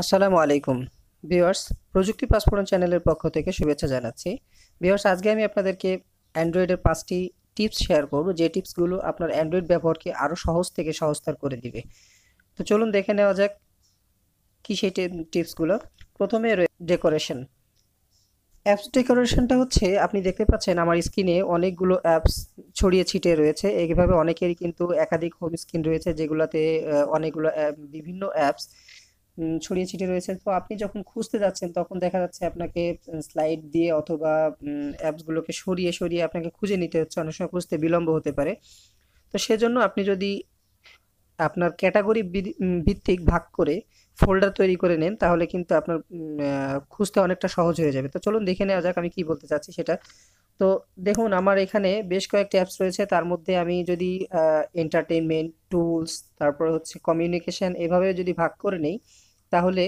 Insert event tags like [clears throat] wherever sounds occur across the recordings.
আসসালামু আলাইকুম ভিওয়ার্স প্রযুক্তি পাসপোর্ট চ্যানেলের পক্ষ থেকে শুভেচ্ছা জানাচ্ছি ভিওয়ার্স আজকে আমি আপনাদেরকে অ্যান্ড্রয়েডের পাঁচটি টিপস শেয়ার করব যে টিপসগুলো আপনার অ্যান্ড্রয়েড ব্যবহারকে আরও সহজ থেকে সহজতর করে দিবে তো চলুন দেখে নেওয়া যাক কী সেই টিপসগুলো প্রথমে ডেকোরেশন অ্যাপস ডেকোরেশনটা হচ্ছে আপনি দেখতে পাচ্ছেন আমার স্ক্রিনে অনেকগুলো অ্যাপস ছড়িয়ে ছিটিয়ে রয়েছে এইভাবে অনেকেরই কিন্তু একাধিক হোম স্ক্রিন রয়েছে যেগুলোতে অনেকগুলো বিভিন্ন অ্যাপস ছড়িয়ে ছিটিয়ে রয়েছে তো আপনি যখন খুঁজতে যাচ্ছেন তখন দেখা যাচ্ছে আপনাকে স্লাইড দিয়ে অথবা অ্যাপসগুলোকে সরিয়ে সরিয়ে আপনাকে খুঁজে নিতে হচ্ছে অনেক সময় খুঁজতে বিলম্ব হতে পারে তো সেজন্য আপনি যদি আপনার ক্যাটাগরি ভিত্তিক ভাগ করে ফোল্ডার তৈরি করে নেন তাহলে কিন্তু আপনার খুঁজতে অনেকটা সহজ হয়ে যাবে তো চলুন দেখে নেওয়া যাক আমি কি বলতে চাচ্ছি সেটা তো দেখুন আমার এখানে বেশ কয়েকটি অ্যাপস রয়েছে তার মধ্যে আমি যদি এন্টারটেনমেন্ট টুলস তারপর হচ্ছে কমিউনিকেশান এভাবে যদি ভাগ করে নেই তাহলে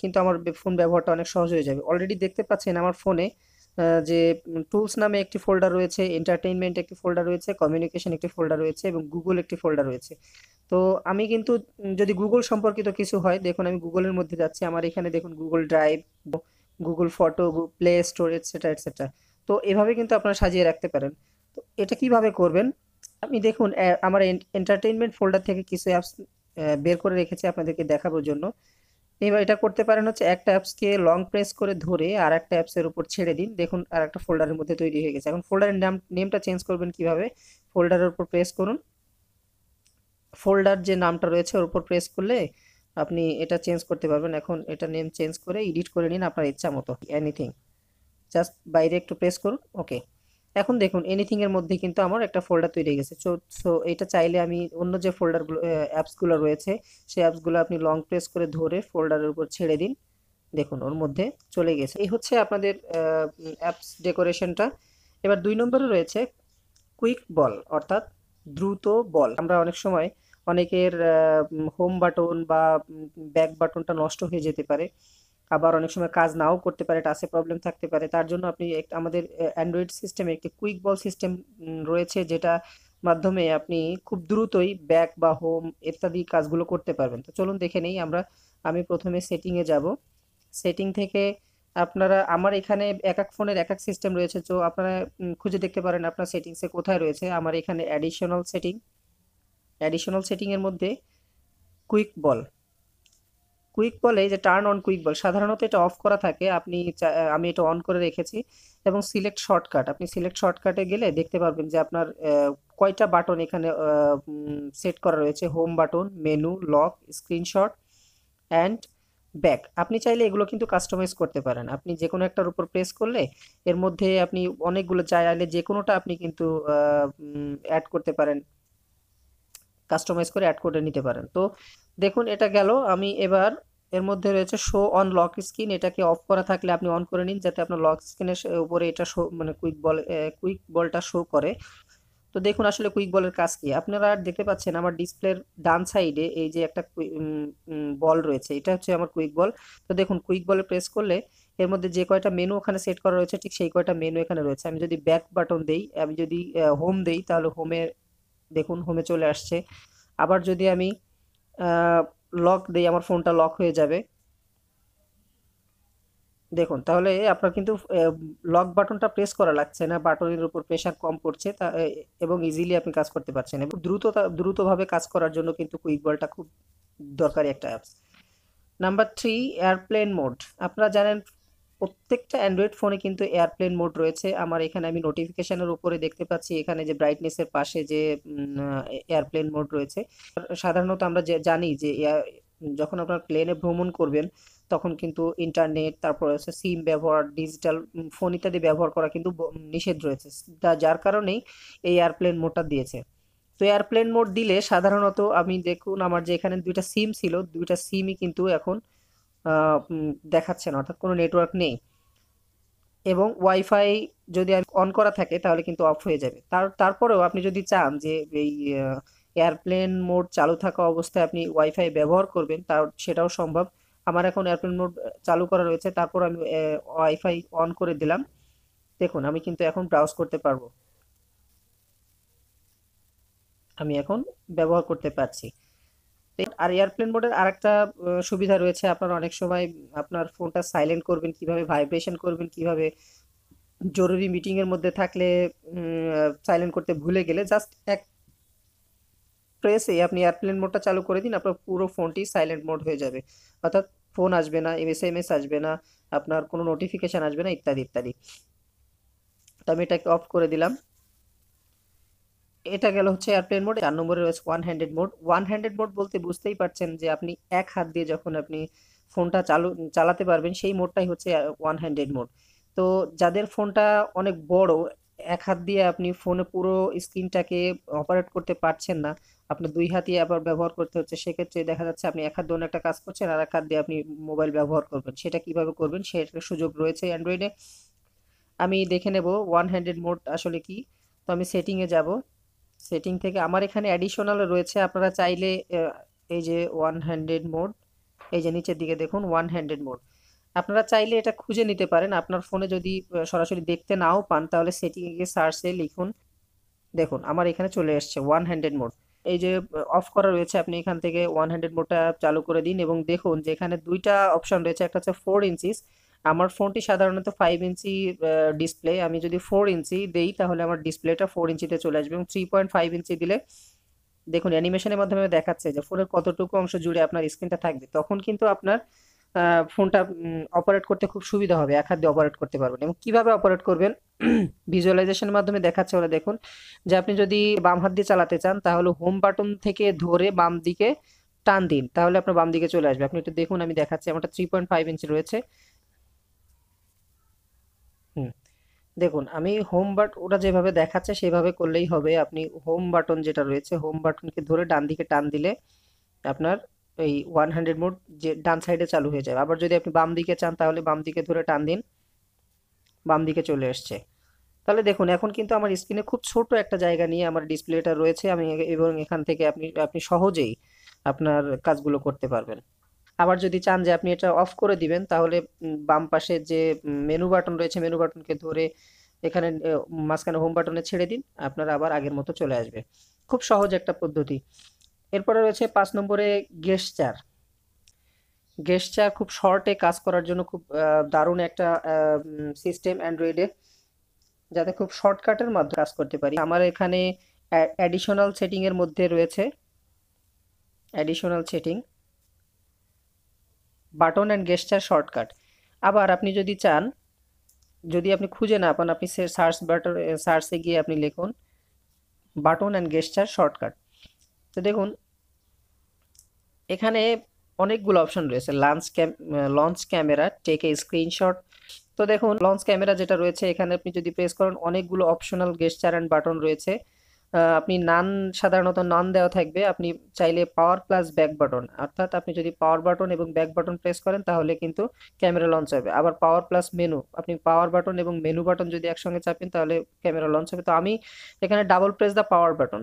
কিন্তু আমার ফোন ব্যবহারটা অনেক সহজ হয়ে যাবে অলরেডি দেখতে পাচ্ছেন আমার ফোনে যে টুলস নামে একটি ফোল্ডার রয়েছে এন্টারটেইনমেন্ট একটি ফোল্ডার রয়েছে কমিউনিকেশন একটি ফোল্ডার রয়েছে এবং গুগল একটি ফোল্ডার রয়েছে তো আমি কিন্তু যদি গুগল সম্পর্কিত কিছু হয় দেখুন আমি গুগলের মধ্যে যাচ্ছি আমার এখানে দেখুন Google drive Google photo play store etcetera etcetera তো এভাবে কিন্তু আপনারা সাজিয়ে রাখতে পারেন তো এটা কিভাবে করবেন আমি দেখুন আমার এন্টারটেইনমেন্ট ফোল্ডার থেকে কিছু অ্যাপস বের করে রেখেছি আপনাদেরকে দেখাবোর জন্য এবার এটা করতে পারেন হচ্ছে একটা অ্যাপসকে লং প্রেস করে ধরে আর একটা অ্যাপসের উপর ছেড়ে দিন দেখুন আর একটা ফোল্ডারের মধ্যে তৈরি হয়ে গেছে এখন ফোল্ডারের নাম নেমটা চেঞ্জ করবেন কিভাবে ফোল্ডারের উপর প্রেস করুন ফোল্ডার যে নামটা রয়েছে ওর উপর প্রেস করলে আপনি এটা চেঞ্জ করতে পারবেন এখন এটা নেম চেঞ্জ করে এডিট করে নিন আপনার ইচ্ছা মতো এনিথিং জাস্ট বাইরে একটু প্রেস করুন ওকে এখন দেখুন এনিথিং এর মধ্যে কিন্তু আমার একটা ফোল্ডার তৈরি হয়ে গেছে সো এটা চাইলে আমি অন্য যে ফোল্ডারগুলো অ্যাপসগুলো রয়েছে সেই অ্যাপসগুলো আপনি লং প্রেস করে ধরে ফোল্ডারের উপর ছেড়ে দিন দেখুন ওর মধ্যে চলে গেছে এই হচ্ছে আপনাদের অ্যাপস ডেকোরেশনটা এবার দুই নম্বরে রয়েছে কুইক বল অর্থাৎ দ্রুত বল আমরা অনেক সময় অনেকের হোম বাটন বা ব্যাক বাটনটা নষ্ট হয়ে যেতে পারে আবার অনেক সময় কাজ নাও করতে পারে টাচে প্রবলেম থাকতে পারে তার জন্য আপনি আমাদের অ্যান্ড্রয়েড সিস্টেমে একটি কুইক বল সিস্টেম রয়েছে যেটা মাধ্যমে আপনি খুব দ্রুতই ব্যাক বা হোম ইত্যাদি কাজগুলো করতে পারবেন তো চলুন দেখে নেই আমরা আমি প্রথমে সেটিংয়ে যাব সেটিং থেকে আপনারা আমার এখানে এক এক ফোনের এক এক সিস্টেম রয়েছে তো আপনারা খুঁজে দেখতে পারেন আপনার সেটিংসে কোথায় রয়েছে আমার এখানে অ্যাডিশনাল সেটিং অ্যাডিশনাল সেটিংয়ের মধ্যে কুইক বল কুইক বলে যে টার্ন অন কুইক বল সাধারণত এটা অফ করা থাকে আপনি আমি এটা অন করে রেখেছি এবং সিলেক্ট শর্টকাট আপনি সিলেক্ট শর্টকাটে গেলে দেখতে পারবেন যে আপনার কয়টা বাটন এখানে সেট করা রয়েছে home button menu lock screenshot and back আপনি চাইলে এগুলো কিন্তু কাস্টমাইজ করতে পারেন আপনি যে কোনো একটার উপর প্রেস করলে এর মধ্যে আপনি অনেকগুলো চাইলে যে কোনোটা আপনি কিন্তু অ্যাড করতে পারেন কাস্টমাইজ করে অ্যাড করে নিতে পারেন তো দেখুন এটা গেল আমি এবার এর মধ্যে রয়েছে শো অন লক স্ক্রিন এটাকে অফ করা থাকলে আপনি অন করে নিন যাতে আপনার লক স্ক্রিনের উপরে এটা শো মানে কুইক বল কুইক বলটা শো করে তো দেখুন আসলে কুইক বলের কাজ কি আপনারা দেখতে পাচ্ছেন আমার ডিসপ্লের ডান সাইডে এই যে একটা বল রয়েছে এটা হচ্ছে আমার কুইক বল তো দেখুন কুইক বলে প্রেস করলে এর মধ্যে যে কয়টা মেনু ওখানে সেট করা রয়েছে ঠিক সেই কয়টা মেনু এখানে রয়েছে আমি যদি ব্যাক বাটন দেই আমি যদি হোম দেই তাহলে হোমে দেখুন হোমে চলে আসছে আবার যদি আমি লক দিই আমার ফোনটা লক হয়ে যাবে দেখুন তাহলে আপনার কিন্তু লক বাটনটা প্রেস করা লাগছে না বাটনের উপর প্রেশার কম পড়ছে এবং ইজিলি আপনি কাজ করতে পারছেন এবং দ্রুত দ্রুতভাবে কাজ করার জন্য কিন্তু কুইক বলটা খুব দরকারি একটা apps number three airplane mode আপনারা জানেন প্রত্যেকটা অ্যান্ড্রয়েড ফোনে কিন্তু এয়ারপ্লেন মোড রয়েছে আমার এখানে আমি নোটিফিকেশানের উপরে দেখতে পাচ্ছি এখানে যে ব্রাইটনেসের পাশে যে এয়ারপ্লেন মোড রয়েছে সাধারণত আমরা জানি যে যখন আপনার প্লেনে ভ্রমণ করবেন তখন কিন্তু ইন্টারনেট তারপর হচ্ছে সিম ব্যবহার ডিজিটাল ফোন ইত্যাদি ব্যবহার করা কিন্তু নিষেধ রয়েছে যার কারণেই এই এয়ারপ্লেন মোডটা দিয়েছে তো এয়ারপ্লেন মোড দিলে সাধারণত আমি দেখুন আমার যে এখানে দুইটা সিম ছিল দুইটা সিমই কিন্তু এখন দেখাচ্ছে না অর্থাৎ কোনো নেটওয়ার্ক নেই এবং ওয়াইফাই যদি অন করা থাকে তাহলে কিন্তু অফ হয়ে যাবে তার তারপরেও আপনি যদি চান যে এই এয়ারপ্লেন মোড চালু থাকা অবস্থায় আপনি ওয়াইফাই ব্যবহার করবেন তার সেটাও সম্ভব আমার এখন এয়ারপ্লেন মোড চালু করা রয়েছে তারপর আমি ওয়াইফাই অন করে দিলাম দেখুন আমি কিন্তু এখন ব্রাউজ করতে পারবো আমি এখন ব্যবহার করতে পারছি আর এয়ারপ্লেন মোডের আরেকটা সুবিধা রয়েছে আপনার অনেক সময় আপনার ফোনটা সাইলেন্ট করবেন কিভাবে ভাইব্রেশন করবেন কিভাবে জরুরি মিটিং এর মধ্যে থাকলে সাইলেন্ট করতে ভুলে গেলে জাস্ট এক প্রেসে আপনি এয়ারপ্লেন মোডটা চালু করে দিন আপনার পুরো ফোনটি সাইলেন্ট মোড হয়ে যাবে অর্থাৎ ফোন আসবে না এম এস এম এস আসবে না আপনার কোনো নোটিফিকেশান আসবে না ইত্যাদি ইত্যাদি তো আমি এটাকে অফ করে দিলাম এটা গেল হচ্ছে এয়ারপ্লেন মোড চার নম্বরে রয়েছে one handed mode one handed mode বলতে বুঝতেই পারছেন যে আপনি এক হাত দিয়ে যখন আপনি ফোনটা চালু চালাতে পারবেন সেই মোডটাই হচ্ছে ওয়ান হ্যান্ডেড মোড তো যাদের ফোনটা অনেক বড় এক হাত দিয়ে আপনি ফোনে পুরো স্ক্রিনটাকে অপারেট করতে পারছেন না আপনার দুই হাতই আবার ব্যবহার করতে হচ্ছে সেক্ষেত্রে দেখা যাচ্ছে আপনি এক হাত দিয়ে একটা কাজ করছেন আর এক হাত দিয়ে আপনি মোবাইল ব্যবহার করবেন সেটা কিভাবে করবেন সেটার সুযোগ রয়েছে অ্যান্ড্রয়েডে আমি দেখে নেব ওয়ান হ্যান্ডেড মোড আসলে কি তো আমি সেটিংয়ে যাব সেটিং থেকে আমার এখানে অ্যাডিশনাল রয়েছে আপনারা চাইলে এই যে ওয়ান হ্যান্ডেড মোড এই যে নিচের দিকে দেখুন ওয়ান হ্যান্ডেড মোড আপনারা চাইলে এটা খুঁজে নিতে পারেন আপনার ফোনে যদি সরাসরি দেখতে নাও পান তাহলে সেটিংয়ে গিয়ে সার্চে লিখুন দেখুন আমার এখানে চলে এসছে ওয়ান হ্যান্ডেড মোড এই যে অফ করা রয়েছে আপনি এখান থেকে ওয়ান হ্যান্ডেড মোডটা চালু করে দিন এবং দেখুন যে এখানে দুইটা অপশন রয়েছে একটা হচ্ছে ফোর ইঞ্চিস আমার ফোনটি সাধারণত ফাইভ ইঞ্চি ডিসপ্লে আমি যদি ফোর ইঞ্চি দেই তাহলে আমার ডিসপ্লেটা ফোর ইঞ্চিতে চলে আসবে এবং থ্রি পয়েন্ট ফাইভ ইঞ্চি দিলে দেখুন অ্যানিমেশনের মাধ্যমে দেখাচ্ছে যে ফোনের কতটুকু অংশ জুড়ে আপনার স্ক্রিনটা থাকবে তখন কিন্তু আপনার ফোনটা অপারেট করতে খুব সুবিধা হবে এক হাত দিয়ে অপারেট করতে পারবেন এবং কীভাবে অপারেট করবেন ভিজুয়ালাইজেশনের [clears throat] মাধ্যমে দেখাচ্ছে ওরা দেখুন যে আপনি যদি বাম হাত দিয়ে চালাতে চান তাহলে হোম বাটন থেকে ধরে বাম দিকে টান দিন তাহলে আপনার বাম দিকে চলে আসবে আপনি একটু দেখুন আমি দেখাচ্ছি আমারটা থ্রি পয়েন্ট ফাইভ ইঞ্চি রয়েছে দেখুন আমি হোম বাট ওটা যেভাবে দেখাচ্ছে সেভাবে করলেই হবে আপনি হোম বাটন যেটা রয়েছে হোম বাটনকে ধরে ডান দিকে টান দিলে আপনার এই ওয়ান হান্ড্রেড মোড যে ডান সাইডে চালু হয়ে যাবে আবার যদি আপনি বাম দিকে চান তাহলে বাম দিকে ধরে টান দিন বাম দিকে চলে এসছে তাহলে দেখুন এখন কিন্তু আমার স্ক্রিনে খুব ছোট একটা জায়গা নিয়ে আমার ডিসপ্লেটা রয়েছে আমি এবং এখান থেকে আপনি আপনি সহজেই আপনার কাজগুলো করতে পারবেন আবার যদি চান যে আপনি এটা অফ করে দিবেন তাহলে বাম পাশে যে মেনু বাটন রয়েছে মেনু বাটনকে ধরে এখানে মাঝখানে হোম বাটনে ছেড়ে দিন আপনার আবার আগের মতো চলে আসবে খুব সহজ একটা পদ্ধতি এরপরে রয়েছে পাঁচ নম্বরে গেস্টার গেস্টার খুব শর্টে কাজ করার জন্য খুব দারুণ একটা সিস্টেম অ্যান্ড্রয়েডে যাতে খুব শর্টকাটের মাধ্যমে কাজ করতে পারি আমার এখানে অ্যাডিশনাল সেটিংয়ের মধ্যে রয়েছে additional setting button and gesture shortcut আবার আপনি যদি চান যদি আপনি খুঁজে না পান আপনি সার্চ বাটন সার্চে গিয়ে আপনি লিখুন বাটন অ্যান্ড গেস্টার শর্টকাট তো দেখুন এখানে অনেকগুলো অপশন রয়েছে launch cam launch camera take a screenshot তো দেখুন লঞ্চ ক্যামেরা যেটা রয়েছে এখানে আপনি যদি প্রেস করেন অনেকগুলো অপশনাল গেস্টার অ্যান্ড বাটন রয়েছে আপনি নান সাধারণত নান দেওয়া থাকবে আপনি চাইলে পাওয়ার প্লাস ব্যাক বাটন অর্থাৎ আপনি যদি পাওয়ার বাটন এবং ব্যাক বাটন প্রেস করেন তাহলে কিন্তু ক্যামেরা লঞ্চ হবে আবার পাওয়ার প্লাস মেনু আপনি পাওয়ার বাটন এবং মেনু বাটন যদি একসঙ্গে চাপেন তাহলে ক্যামেরা লঞ্চ হবে তো আমি এখানে double press the power button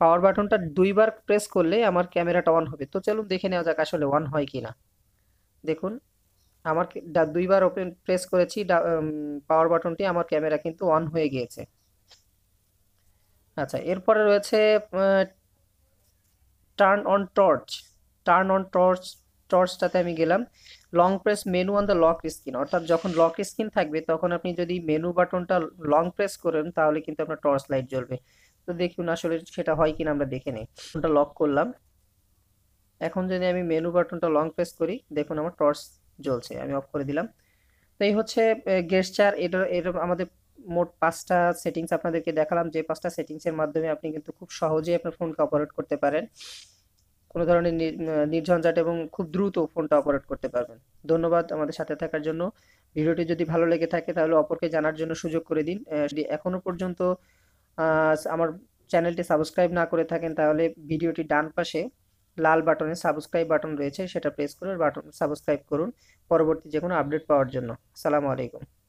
power বাটনটা দুইবার প্রেস করলে আমার ক্যামেরাটা অন হবে তো চলুন দেখে নেওয়া যাক আসলে অন হয় কি না দেখুন আমার দুইবার ওপেন প্রেস করেছি পাওয়ার বাটনটি আমার ক্যামেরা কিন্তু অন হয়ে গিয়েছে আচ্ছা এরপরে রয়েছে turn on torch turn on torch টর্চটাতে আমি গেলাম long press menu on the lock screen অর্থাৎ যখন লক স্ক্রিন থাকবে তখন আপনি যদি মেনু বাটনটা লং প্রেস করেন তাহলে কিন্তু আপনার টর্চ লাইট জ্বলবে তো দেখুন আসলে সেটা হয় কিনা আমরা দেখে নিই ওটা লক করলাম এখন যদি আমি মেনু বাটনটা লং প্রেস করি দেখুন আমার টর্চ জ্বলছে আমি অফ করে দিলাম তো এই হচ্ছে গেস্টার এটা এটা আমাদের মোট পাঁচটা সেটিংস আপনাদেরকে দেখালাম যে পাঁচটা সেটিংসের মাধ্যমে আপনি কিন্তু খুব সহজেই আপনার ফোনকে অপারেট করতে পারেন কোনো ধরনের নির্ঝঞ্ঝাট এবং খুব দ্রুত ফোনটা অপারেট করতে পারবেন ধন্যবাদ আমাদের সাথে থাকার জন্য ভিডিওটি যদি ভালো লেগে থাকে তাহলে অপরকে জানার জন্য সুযোগ করে দিন যদি এখনও পর্যন্ত আমার চ্যানেলটি সাবস্ক্রাইব না করে থাকেন তাহলে ভিডিওটি ডান পাশে লাল বাটনে সাবস্ক্রাইব বাটন রয়েছে সেটা প্রেস করে বাটন সাবস্ক্রাইব করুন পরবর্তী যে কোনো আপডেট পাওয়ার জন্য আসসালামু আলাইকুম